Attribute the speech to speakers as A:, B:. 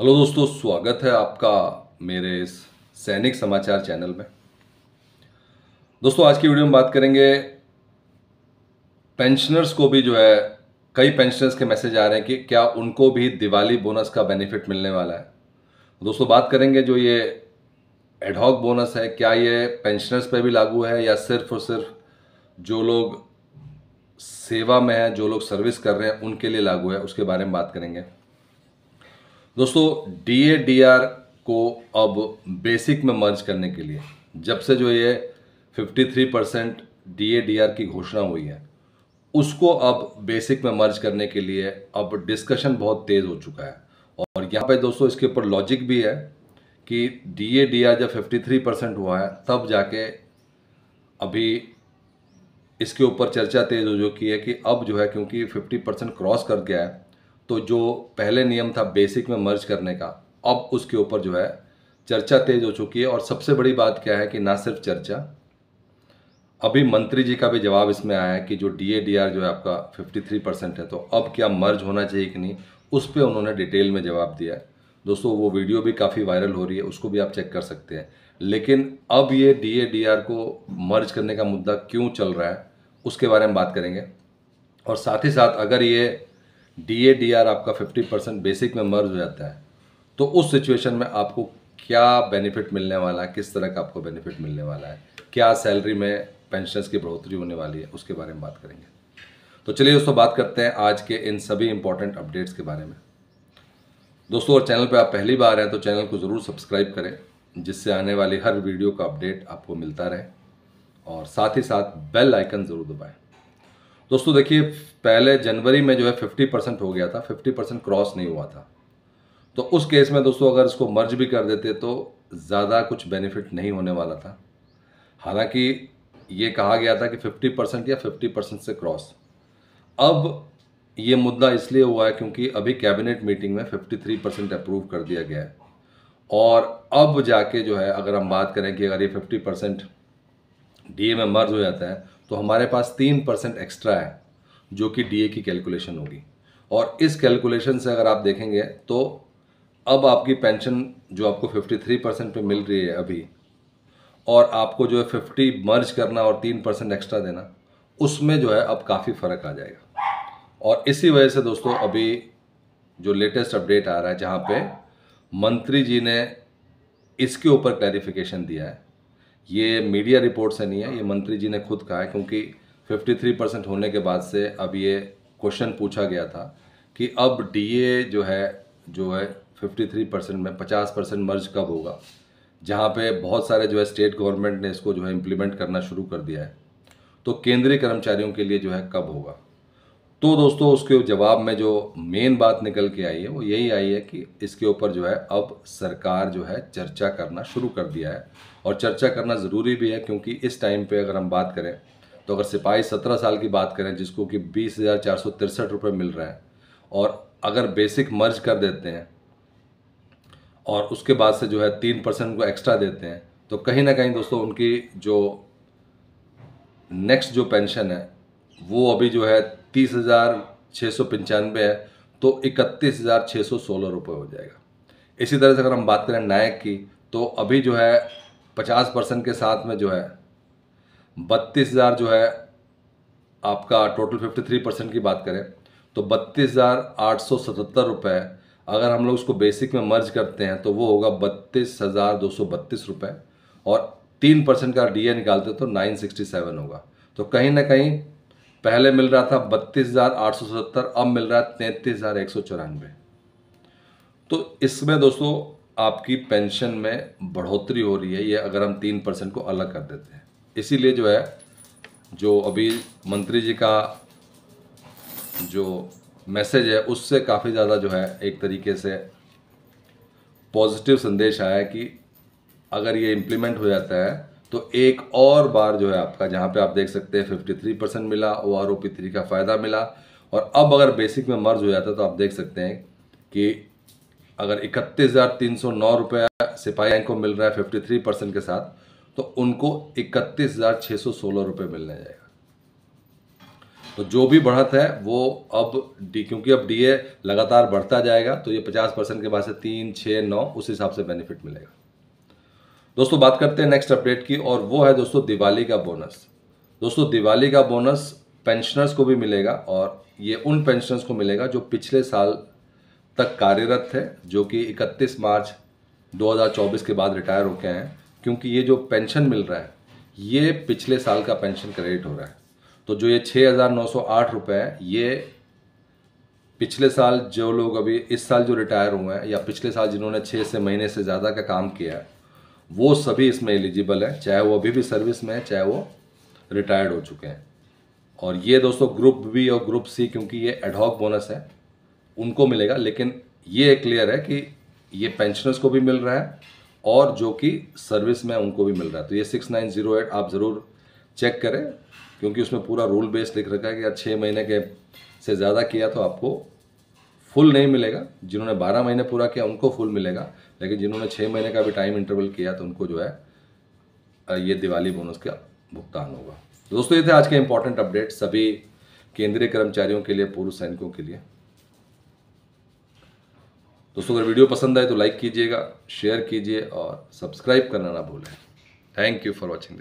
A: hello दोस्तों स्वागत है आपका मेरे इस सैनिक समाचार चैनल में दोस्तों आज की वीडियो में बात करेंगे पेंशनर्स को भी जो है कई पेंशनर्स के मैसेज आ रहे हैं कि क्या उनको भी दिवाली बोनस का बेनिफिट मिलने वाला है दोस्तों बात करेंगे जो ये एडहॉक बोनस है क्या ये पेंशनर्स पे भी लागू है या सिर्फ और सिर्फ जो लोग सेवा में हैं जो लोग सर्विस कर रहे हैं उनके लिए लागू है उसके बारे में बात करेंगे दोस्तों डी डी आर को अब बेसिक में मर्ज करने के लिए जब से जो ये 53 परसेंट डी डी आर की घोषणा हुई है उसको अब बेसिक में मर्ज करने के लिए अब डिस्कशन बहुत तेज़ हो चुका है और यहाँ पे दोस्तों इसके ऊपर लॉजिक भी है कि डी ए डी आर जब 53 परसेंट हुआ है तब जाके अभी इसके ऊपर चर्चा तेज़ हो चुकी है कि अब जो है क्योंकि 50 परसेंट क्रॉस कर गया है तो जो पहले नियम था बेसिक में मर्ज करने का अब उसके ऊपर जो है चर्चा तेज हो चुकी है और सबसे बड़ी बात क्या है कि ना सिर्फ चर्चा अभी मंत्री जी का भी जवाब इसमें आया है कि जो डी ए डी आर जो है आपका थ्री परसेंट है तो अब क्या मर्ज होना चाहिए कि नहीं उस पर उन्होंने डिटेल में जवाब दिया है दोस्तों वो वीडियो भी काफ़ी वायरल हो रही है उसको भी आप चेक कर सकते हैं लेकिन अब ये डी ए डी आर को मर्ज करने का मुद्दा क्यों चल रहा है उसके बारे में बात करेंगे और साथ ही साथ अगर ये डी ए डी आर आपका फिफ्टी परसेंट बेसिक में मर्ज हो जाता है तो उस सिचुएशन में आपको क्या बेनिफिट मिलने वाला है किस तरह का आपको बेनिफिट मिलने वाला है क्या सैलरी में पेंशनर्स की बढ़ोतरी होने वाली है उसके बारे में बात करेंगे तो चलिए दोस्तों बात करते हैं आज के इन सभी इंपॉर्टेंट अपडेट्स के बारे में दोस्तों और चैनल पर आप पहली बार हैं तो चैनल को ज़रूर सब्सक्राइब करें जिससे आने वाली हर वीडियो का अपडेट आपको मिलता रहे और साथ ही साथ बेल आइकन ज़रूर दबाएँ दोस्तों देखिए पहले जनवरी में जो है 50 परसेंट हो गया था 50 परसेंट क्रॉस नहीं हुआ था तो उस केस में दोस्तों अगर इसको मर्ज भी कर देते तो ज़्यादा कुछ बेनिफिट नहीं होने वाला था हालांकि ये कहा गया था कि 50 परसेंट या 50 परसेंट से क्रॉस अब ये मुद्दा इसलिए हुआ है क्योंकि अभी कैबिनेट मीटिंग में फिफ्टी परसेंट अप्रूव कर दिया गया है और अब जाके जो है अगर हम बात करें कि अगर ये फिफ्टी परसेंट डी में मर्ज हो जाता है तो हमारे पास तीन परसेंट एक्स्ट्रा है जो कि डीए की कैलकुलेशन होगी और इस कैलकुलेशन से अगर आप देखेंगे तो अब आपकी पेंशन जो आपको 53 परसेंट पर मिल रही है अभी और आपको जो है 50 मर्ज करना और तीन परसेंट एक्स्ट्रा देना उसमें जो है अब काफ़ी फ़र्क आ जाएगा और इसी वजह से दोस्तों अभी जो लेटेस्ट अपडेट आ रहा है जहाँ पे मंत्री जी ने इसके ऊपर क्लैरिफिकेशन दिया है ये मीडिया रिपोर्ट से नहीं है ये मंत्री जी ने खुद कहा है क्योंकि 53 परसेंट होने के बाद से अब ये क्वेश्चन पूछा गया था कि अब डीए जो है जो है 53 परसेंट में 50 परसेंट मर्ज कब होगा जहाँ पे बहुत सारे जो है स्टेट गवर्नमेंट ने इसको जो है इम्प्लीमेंट करना शुरू कर दिया है तो केंद्रीय कर्मचारियों के लिए जो है कब होगा तो दोस्तों उसके जवाब में जो मेन बात निकल के आई है वो यही आई है कि इसके ऊपर जो है अब सरकार जो है चर्चा करना शुरू कर दिया है और चर्चा करना ज़रूरी भी है क्योंकि इस टाइम पे अगर हम बात करें तो अगर सिपाही सत्रह साल की बात करें जिसको कि बीस हज़ार चार सौ तिरसठ रुपये मिल रहे हैं और अगर बेसिक मर्ज कर देते हैं और उसके बाद से जो है तीन परसेंट को एक्स्ट्रा देते हैं तो कहीं ना कहीं दोस्तों उनकी जो नेक्स्ट जो पेंशन है वो अभी जो है तीस हज़ार छः सौ पंचानवे है तो इकतीस हज़ार छः सौ सोलह रुपये हो जाएगा इसी तरह से अगर हम बात करें नायक की तो अभी जो है पचास परसेंट के साथ में जो है बत्तीस हज़ार जो है आपका टोटल फिफ्टी थ्री परसेंट की बात करें तो बत्तीस हज़ार आठ सौ सतहत्तर रुपये अगर हम लोग उसको बेसिक में मर्ज करते हैं तो वो होगा बत्तीस हज़ार दो सौ बत्तीस रुपये और तीन परसेंट का डी निकालते तो नाइन सिक्सटी सेवन होगा तो कहीं ना कहीं पहले मिल रहा था बत्तीस हज़ार आठ सौ सत्तर अब मिल रहा है तैंतीस हज़ार एक सौ चौरानवे तो इसमें दोस्तों आपकी पेंशन में बढ़ोतरी हो रही है ये अगर हम तीन परसेंट को अलग कर देते हैं इसीलिए जो है जो अभी मंत्री जी का जो मैसेज है उससे काफ़ी ज़्यादा जो है एक तरीके से पॉजिटिव संदेश आया कि अगर ये इम्प्लीमेंट हो जाता है तो एक और बार जो है आपका जहाँ पे आप देख सकते हैं फिफ्टी थ्री परसेंट मिला O R O P three का फ़ायदा मिला और अब अगर बेसिक में मर्ज हो जाता तो आप देख सकते हैं कि अगर इकतीस हज़ार तीन सौ नौ रुपया सिपाही को मिल रहा है फिफ्टी थ्री परसेंट के साथ तो उनको इकतीस हज़ार छः सौ सोलह रुपये मिलने जाएगा तो जो भी बढ़त है वो अब डी क्योंकि अब डीए लगातार बढ़ता जाएगा तो ये पचास परसेंट के बाद से तीन छः नौ उस हिसाब से बेनिफिट मिलेगा दोस्तों बात करते हैं नेक्स्ट अपडेट की और वो है दोस्तों दिवाली का बोनस दोस्तों दिवाली का बोनस पेंशनर्स को भी मिलेगा और ये उन पेंशनर्स को मिलेगा जो पिछले साल तक कार्यरत थे जो कि 31 मार्च 2024 के बाद रिटायर हो गए हैं क्योंकि ये जो पेंशन मिल रहा है ये पिछले साल का पेंशन क्रेडिट हो रहा है तो जो ये छः हज़ार नौ सौ आठ रुपये ये पिछले साल जो लोग अभी इस साल जो रिटायर हुए हैं या पिछले साल जिन्होंने छः से महीने से ज़्यादा का काम किया है वो सभी इसमें एलिजिबल हैं चाहे वो अभी भी सर्विस में है चाहे वो रिटायर्ड हो चुके हैं और ये दोस्तों ग्रुप बी और ग्रुप सी क्योंकि ये एडहॉक बोनस है उनको मिलेगा लेकिन ये क्लियर है कि ये पेंशनर्स को भी मिल रहा है और जो कि सर्विस में उनको भी मिल रहा है तो ये सिक्स नाइन ज़ीरो एट आप ज़रूर चेक करें क्योंकि उसमें पूरा रूल बेस्ड लिख रखा है कि यार छः महीने के से ज़्यादा किया तो आपको फुल नहीं मिलेगा जिन्होंने बारह महीने पूरा किया उनको फुल मिलेगा लेकिन जिन्होंने छः महीने का भी टाइम इंटरवल किया तो उनको जो है ये दिवाली बोनस का भुगतान होगा दोस्तों ये थे आज के इंपॉर्टेंट अपडेट सभी केंद्रीय कर्मचारियों के लिए पूर्व सैनिकों के लिए दोस्तों अगर वीडियो पसंद आए तो लाइक कीजिएगा शेयर कीजिए और सब्सक्राइब करना ना भूलें थैंक यू फॉर वॉचिंग